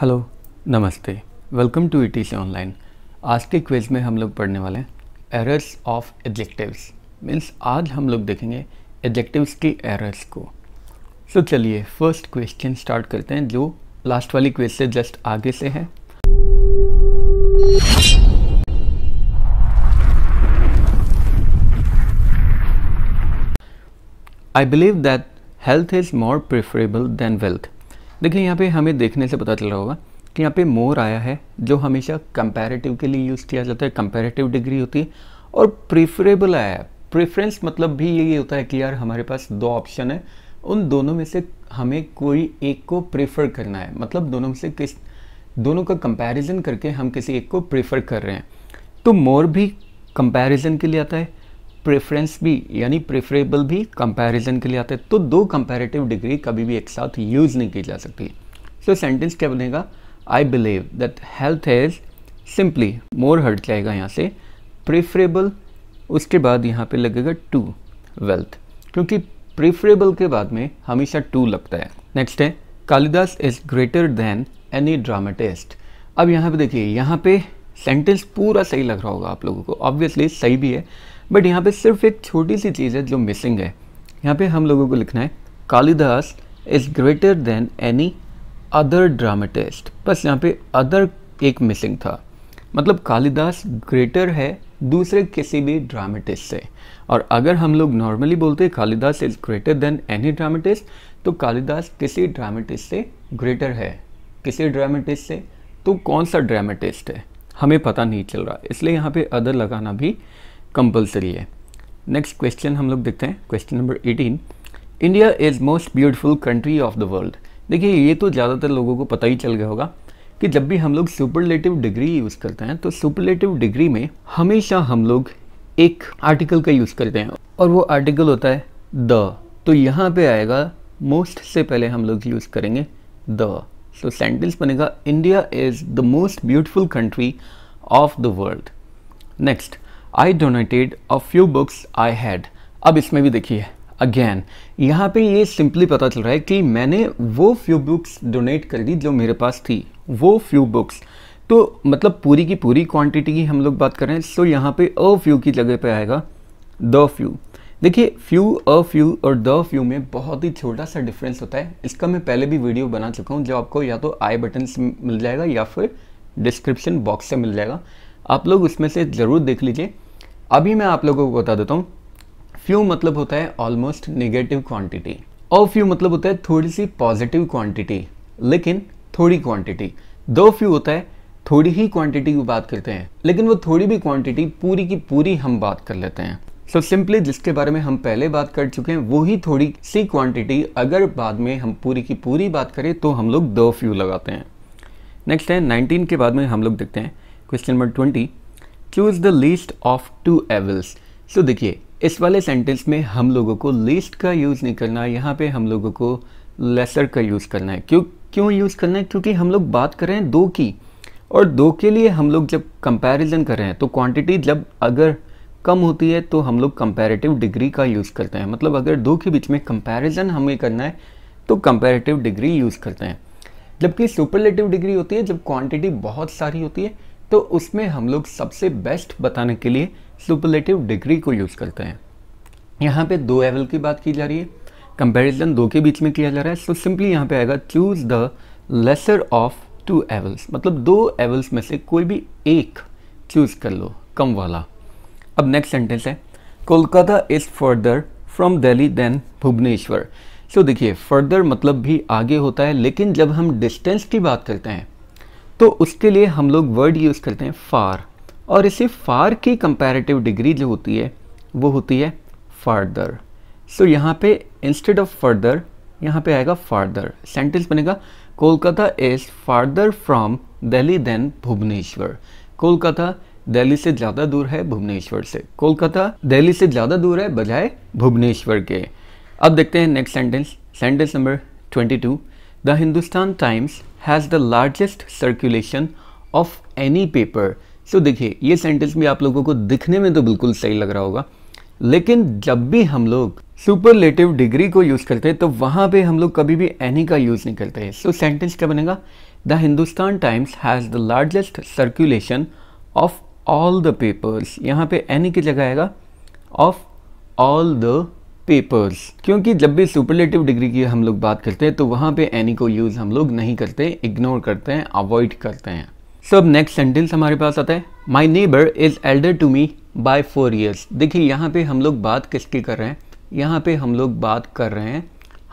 hello नमस्ते welcome to E C online आज के क्विज में हम लोग पढ़ने वाले हैं एरर्स ऑफ एडजेक्टिव्स मीन्स आज हम लोग देखेंगे एडजेक्टिव्स के एरर्स को सो so, चलिए फर्स्ट क्वेश्चन स्टार्ट करते हैं जो लास्ट वाली क्वेज से जस्ट आगे से है I believe that health is more preferable than wealth देखिए यहाँ पे हमें देखने से पता चल रहा होगा कि यहाँ पे मोर आया है जो हमेशा कंपैरेटिव के लिए यूज़ किया जाता है कंपैरेटिव डिग्री होती है और प्रीफरेबल आया है प्रेफरेंस मतलब भी ये होता है कि यार हमारे पास दो ऑप्शन है उन दोनों में से हमें कोई एक को प्रेफर करना है मतलब दोनों में से किस दोनों का कंपेरिजन करके हम किसी एक को प्रेफर कर रहे हैं तो मोर भी कंपेरिजन के लिए आता है प्रेफरेंस भी यानी प्रेफरेबल भी कंपैरिजन के लिए आता है तो दो कंपैरेटिव डिग्री कभी भी एक साथ यूज़ नहीं की जा सकती सो सेंटेंस क्या बनेगा I believe that health is simply more हर्ट जाएगा यहाँ से प्रेफरेबल उसके बाद यहाँ पे लगेगा टू वेल्थ क्योंकि प्रेफरेबल के बाद में हमेशा टू लगता है नेक्स्ट है Kalidas is greater than any dramatist अब यहाँ पे देखिए यहाँ पे सेंटेंस पूरा सही लग रहा होगा आप लोगों को ऑब्वियसली सही भी है बट यहाँ पे सिर्फ एक छोटी सी चीज़ है जो मिसिंग है यहाँ पे हम लोगों को लिखना है Kalidas is greater than any other dramatist बस यहाँ पे अदर एक मिसिंग था मतलब कालिदास ग्रेटर है दूसरे किसी भी ड्रामेटिस्ट से और अगर हम लोग नॉर्मली बोलते हैं Kalidas is greater than any dramatist तो कालिदास किसी ड्रामेटिस्ट से ग्रेटर है किसी ड्रामेटिस्ट से तो कौन सा ड्रामेटिस्ट है हमें पता नहीं चल रहा इसलिए यहाँ पे अदर लगाना भी कंपलसरी है नेक्स्ट क्वेश्चन हम लोग देखते हैं question number 18 India is most beautiful country of the world देखिए ये तो ज़्यादातर लोगों को पता ही चल गया होगा कि जब भी हम लोग सुपरलेटिव डिग्री यूज़ करते हैं तो सुपरलेटिव डिग्री में हमेशा हम लोग एक आर्टिकल का यूज़ करते हैं और वो आर्टिकल होता है द तो यहाँ पे आएगा मोस्ट से पहले हम लोग यूज़ करेंगे द सो सेंटेंस बनेगा India is the most beautiful country of the world next I donated a few books I had अब इसमें भी देखिए अगेन यहाँ पे ये सिंपली पता चल रहा है कि मैंने वो फ्यू बुक्स डोनेट कर दी जो मेरे पास थी वो फ्यू बुक्स तो मतलब पूरी की पूरी क्वांटिटी की हम लोग बात करें सो यहाँ पे अ फ्यू की जगह पे आएगा द फ्यू देखिए फ्यू अ फ्यू और द फ्यू में बहुत ही छोटा सा डिफरेंस होता है इसका मैं पहले भी वीडियो बना चुका हूँ जो आपको या तो आई बटन से मिल जाएगा या फिर डिस्क्रिप्शन बॉक्स से मिल जाएगा आप लोग उसमें से ज़रूर देख लीजिए अभी मैं आप लोगों को बता देता हूँ फ्यू मतलब होता है ऑलमोस्ट नेगेटिव क्वांटिटी और फ्यू मतलब होता है थोड़ी सी पॉजिटिव क्वांटिटी लेकिन थोड़ी क्वांटिटी दो फ्यू होता है थोड़ी ही क्वांटिटी की बात करते हैं लेकिन वो थोड़ी भी क्वांटिटी पूरी की पूरी हम बात कर लेते हैं सो so, सिंपली जिसके बारे में हम पहले बात कर चुके हैं वो ही थोड़ी सी क्वांटिटी अगर बाद में हम पूरी की पूरी बात करें तो हम लोग दो फ्यू लगाते हैं नेक्स्ट है नाइनटीन के बाद में हम लोग देखते हैं question number twenty choose the least of two evils so देखिए इस वाले सेंटेंस में हम लोगों को लीस्ट का यूज़ नहीं करना यहाँ पे हम लोगों को लेसर का यूज़ करना है क्यों क्यों यूज़ करना है क्योंकि हम लोग बात कर रहे हैं दो की और दो के लिए हम लोग जब कंपैरिजन कर रहे हैं तो क्वांटिटी जब अगर कम होती है तो हम लोग कंपैरेटिव डिग्री का यूज़ करते हैं मतलब अगर दो के बीच में कंपैरिजन हमें करना है तो कंपैरेटिव डिग्री यूज़ करते हैं जबकि सुपरलेटिव डिग्री होती है जब क्वांटिटी बहुत सारी होती है तो उसमें हम लोग सबसे बेस्ट बताने के लिए सुपरलेटिव डिग्री को यूज़ करते हैं यहाँ पे दो एवल की बात की जा रही है कंपैरिजन दो के बीच में किया जा रहा है सो सिंपली यहाँ पे आएगा choose the lesser of two evils मतलब दो एवल्स में से कोई भी एक चूज़ कर लो कम वाला अब नेक्स्ट सेंटेंस है Kolkata is further from Delhi than Bhubaneswar so देखिए फर्दर मतलब भी आगे होता है लेकिन जब हम डिस्टेंस की बात करते हैं तो उसके लिए हम लोग वर्ड यूज़ करते हैं फार और इसे फार की कंपैरेटिव डिग्री जो होती है वो होती है फार्दर सो so, यहाँ पे इंस्टेड ऑफ फर्दर यहाँ पे आएगा फार्दर सेंटेंस बनेगा Kolkata is farther from Delhi than Bhubaneswar Kolkata Delhi से ज़्यादा दूर है भुवनेश्वर से कोलकाता दिल्ली से ज़्यादा दूर है बजाय भुवनेश्वर के अब देखते हैं next sentence sentence number twenty two The Hindustan Times has the largest circulation of any paper so देखिए ये सेंटेंस भी आप लोगों को दिखने में तो बिल्कुल सही लग रहा होगा लेकिन जब भी हम लोग सुपरलेटिव डिग्री को यूज़ करते हैं तो वहां पे हम लोग कभी भी एनी का यूज़ नहीं करते हैं सो सेंटेंस क्या बनेगा the Hindustan Times has the largest circulation of all the papers यहाँ पे एनी की जगह आएगा ऑफ ऑल द पेपर्स क्योंकि जब भी सुपरलेटिव डिग्री की हम लोग बात करते हैं तो वहाँ पे एनी को यूज़ हम लोग नहीं करते इग्नोर करते हैं अवॉइड करते हैं सब नेक्स्ट सेंटेंस हमारे पास आता है my neighbour is elder to me by four years देखिए यहाँ पे हम लोग बात किसकी कर रहे हैं यहाँ पे हम लोग बात कर रहे हैं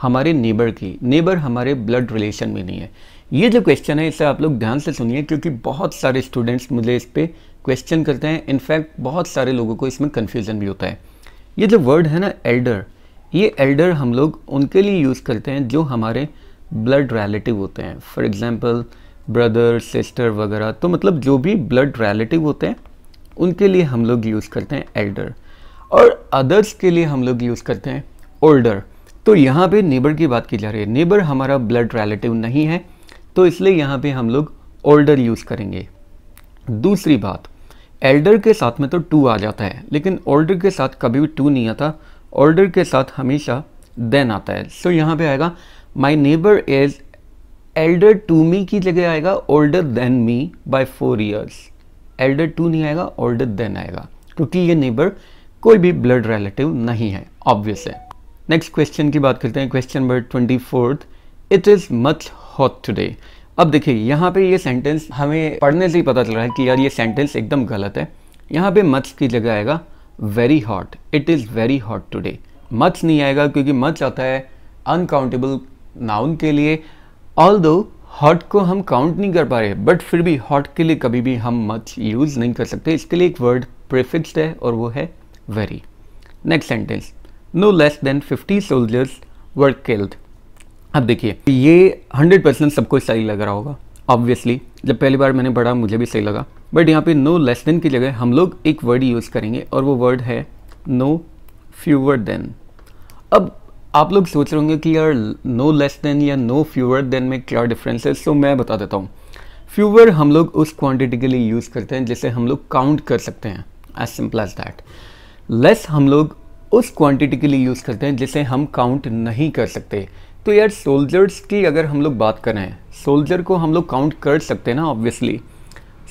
हमारे नेबर की नेबर हमारे ब्लड रिलेशन में नहीं है ये जो क्वेश्चन है इसे आप लोग ध्यान से सुनिए क्योंकि बहुत सारे स्टूडेंट्स मुझे इस पर क्वेश्चन करते हैं इनफैक्ट बहुत सारे लोगों को इसमें कन्फ्यूज़न भी होता है ये जो वर्ड है ना एल्डर ये एल्डर हम लोग उनके लिए यूज़ करते हैं जो हमारे ब्लड रिलेटिव होते हैं फॉर एग्ज़ाम्पल ब्रदर सिस्टर वगैरह तो मतलब जो भी ब्लड रिलेटिव होते हैं उनके लिए हम लोग यूज़ करते हैं एल्डर और अदर्स के लिए हम लोग यूज़ करते हैं ओल्डर तो यहाँ पे नेबर की बात की जा रही है नेबर हमारा ब्लड रिलेटिव नहीं है तो इसलिए यहाँ पे हम लोग ओल्डर यूज़ करेंगे दूसरी बात एल्डर के साथ में तो टू आ जाता है लेकिन ओल्डर के साथ कभी भी टू नहीं आता ओल्डर के साथ हमेशा देन आता है सो so, यहाँ पे आएगा my neighbour is elder to me की जगह आएगा older than me by four years elder to नहीं आएगा ओल्डर देन आएगा क्योंकि ये नेबर कोई भी ब्लड रिलेटिव नहीं है ऑब्वियस है नेक्स्ट क्वेश्चन की बात करते हैं question number twenty fourth it is much hot today अब देखिए यहाँ पे ये सेंटेंस हमें पढ़ने से ही पता चल रहा है कि यार ये सेंटेंस एकदम गलत है यहाँ पे मच की जगह आएगा very hot it is very hot today much नहीं आएगा क्योंकि मच आता है अनकाउंटेबल नाउन के लिए ऑल दो हॉट को हम काउंट नहीं कर पा रहे बट फिर भी हॉट के लिए कभी भी हम मच यूज़ नहीं कर सकते इसके लिए एक वर्ड प्रिफिक्सड है और वो है very next sentence no less than fifty soldiers were killed अब देखिए ये हंड्रेड परसेंट सबको सही लग रहा होगा ऑब्वियसली जब पहली बार मैंने पढ़ा मुझे भी सही लगा बट यहाँ पे नो लेस देन की जगह हम लोग एक वर्ड यूज़ करेंगे और वो वर्ड है नो फ्यूवर देन अब आप लोग सोच रहे होंगे कि यार नो लेस देन या नो फ्यूवर देन में क्या डिफरेंस है सो मैं बता देता हूँ फ्यूवर हम लोग उस क्वान्टिटी के लिए यूज़ करते हैं जिसे हम लोग काउंट कर सकते हैं as simple as that less हम लोग उस क्वांटिटी के लिए यूज़ करते हैं जिसे हम काउंट नहीं कर सकते तो यार सोल्जर्स की अगर हम लोग बात करें सोल्जर को हम लोग काउंट कर सकते हैं ना ऑब्वियसली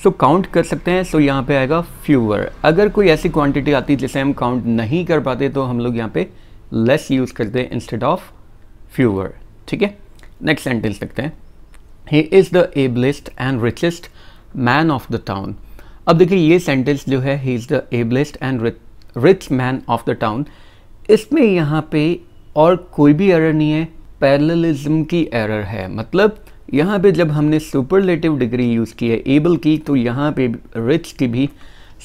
सो काउंट कर सकते हैं सो so, यहाँ पे आएगा फ्यूअर अगर कोई ऐसी क्वांटिटी आती जिसे हम काउंट नहीं कर पाते तो हम लोग यहाँ पे लेस यूज़ करते हैं इंस्टेड ऑफ फ्यूअर ठीक है नेक्स्ट सेंटेंस लिखते हैं he is the ablest and richest man of the town अब देखिए ये सेंटेंस जो है he is the ablest and rich man of the town इसमें यहाँ पे और कोई भी एरर नहीं है पैरलिज्म की एरर है मतलब यहाँ पे जब हमने सुपरलेटिव डिग्री यूज़ की है एबल की तो यहाँ पे रिच की भी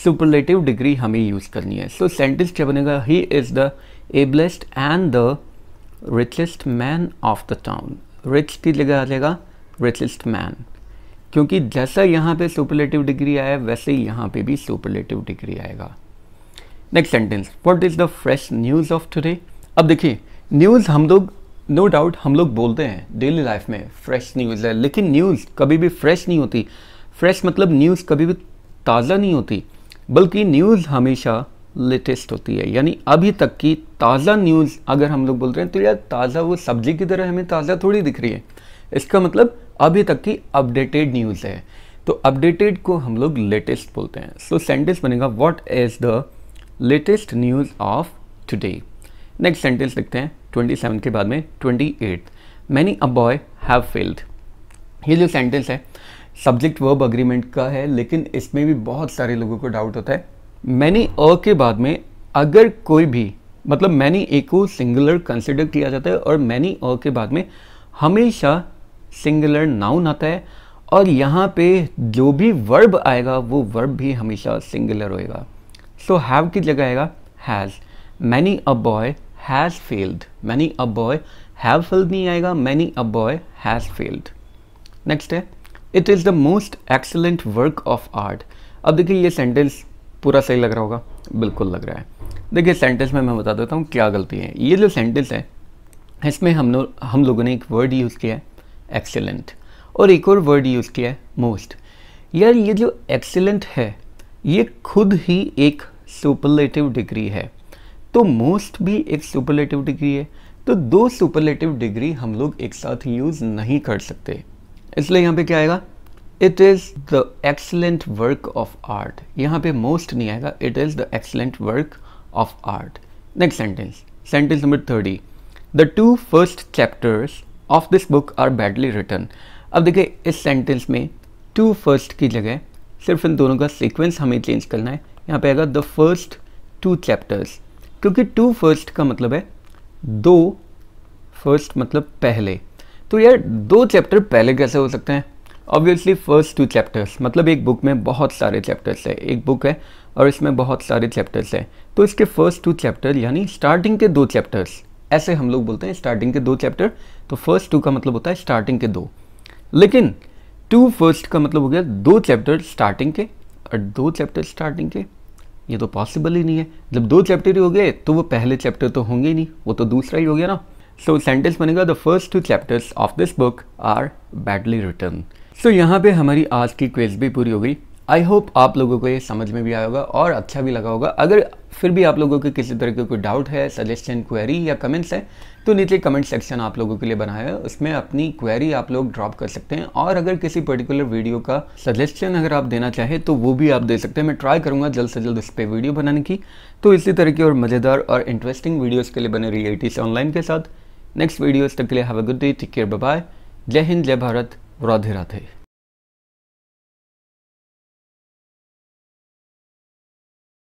सुपरलेटिव डिग्री हमें यूज़ करनी है सो सेंटेंस क्या बनेगा he is the ablest and the richest man of the town rich की जगह आ जाएगा रिचेस्ट मैन क्योंकि जैसा यहाँ पे सुपरलेटिव डिग्री आया वैसे ही यहाँ पे भी सुपरलेटिव डिग्री आएगा next sentence what is the fresh news of today अब देखिए न्यूज़ हम लोग नो no डाउट हम लोग बोलते हैं डेली लाइफ में फ्रेश न्यूज़ है लेकिन न्यूज़ कभी भी फ्रेश नहीं होती फ्रेश मतलब न्यूज़ कभी भी ताज़ा नहीं होती बल्कि न्यूज़ हमेशा लेटेस्ट होती है यानी अभी तक की ताज़ा न्यूज़ अगर हम लोग बोल रहे हैं तो यार ताज़ा वो सब्जी की तरह हमें ताज़ा थोड़ी दिख रही है इसका मतलब अभी तक की अपडेटेड न्यूज़ है तो अपडेटेड को हम लोग लेटेस्ट बोलते हैं सो सेंटेंस बनेगा what is the latest news of today next sentence लिखते हैं ट्वेंटी सेवन के बाद में twenty eight many a boy have failed ये जो सेंटेंस है सब्जेक्ट वर्ब अग्रीमेंट का है लेकिन इसमें भी बहुत सारे लोगों को डाउट होता है मैनी अ के बाद में अगर कोई भी मतलब मैनी ए को सिंगुलर कंसिडर किया जाता है और मैनी अ के बाद में हमेशा सिंगुलर नाउन आता है और यहाँ पे जो भी वर्ब आएगा वो वर्ब भी हमेशा सिंगुलर होएगा सो हैव की जगह आएगा has many a boy has failed many a boy have failed नहीं आएगा many a boy has failed next है it is the most excellent work of art अब देखिए ये सेंटेंस पूरा सही लग रहा होगा बिल्कुल लग रहा है देखिए सेंटेंस में मैं बता देता हूँ क्या गलती है ये जो सेंटेंस है इसमें हम लोग हम लोगों ने एक वर्ड यूज़ किया है एक्सेलेंट और एक और वर्ड यूज़ किया है मोस्ट यार ये जो एक्सेलेंट है ये खुद ही एक सुपरलेटिव डिग्री है तो मोस्ट भी एक सुपरलेटिव डिग्री है तो दो सुपरलेटिव डिग्री हम लोग एक साथ यूज़ नहीं कर सकते इसलिए यहाँ पे क्या आएगा it is the excellent work of art यहाँ पे मोस्ट नहीं आएगा it is the excellent work of art next sentence sentence number thirty the two first chapters of this book are badly written अब देखिए इस सेंटेंस में to first की जगह सिर्फ इन दोनों का सीक्वेंस हमें चेंज करना है यहाँ पे आएगा द फर्स्ट टू चैप्टर्स क्योंकि टू फर्स्ट का मतलब है दो फर्स्ट मतलब पहले तो यार दो चैप्टर पहले कैसे हो सकते हैं ऑब्वियसली फर्स्ट टू चैप्टर्स मतलब एक बुक में बहुत सारे चैप्टर्स है एक बुक है और इसमें बहुत सारे चैप्टर्स हैं तो इसके फर्स्ट टू चैप्टर यानी स्टार्टिंग के दो चैप्टर्स ऐसे हम लोग बोलते हैं स्टार्टिंग के दो चैप्टर तो फर्स्ट टू का मतलब होता है स्टार्टिंग के दो लेकिन टू फर्स्ट का मतलब हो गया दो चैप्टर स्टार्टिंग के और दो चैप्टर स्टार्टिंग के ये तो पॉसिबल ही नहीं है जब दो चैप्टर ही हो गए तो वो पहले चैप्टर तो होंगे ही नहीं वो तो दूसरा ही हो गया ना सो सेंटेंस बनेगा the first two chapters of this book are badly written so यहाँ पे हमारी आज की क्वेज भी पूरी हो गई आई होप आप लोगों को ये समझ में भी आया होगा और अच्छा भी लगा होगा अगर फिर भी आप लोगों के किसी तरह के कोई डाउट है सजेशन क्वेरी या कमेंट्स है तो नीचे कमेंट सेक्शन आप लोगों के लिए बनाया है उसमें अपनी क्वेरी आप लोग ड्रॉप कर सकते हैं और अगर किसी पर्टिकुलर वीडियो का सजेशन अगर आप देना चाहें तो वो भी आप दे सकते हैं मैं ट्राई करूँगा जल्द से जल्द उस पर वीडियो बनाने की तो इसी तरह की और मज़ेदार और इंटरेस्टिंग वीडियोज़ के लिए बने रही आई से ऑनलाइन के साथ नेक्स्ट वीडियोज़ तक के लिए have a good day take care bye जय हिंद जय भारत राधे राधे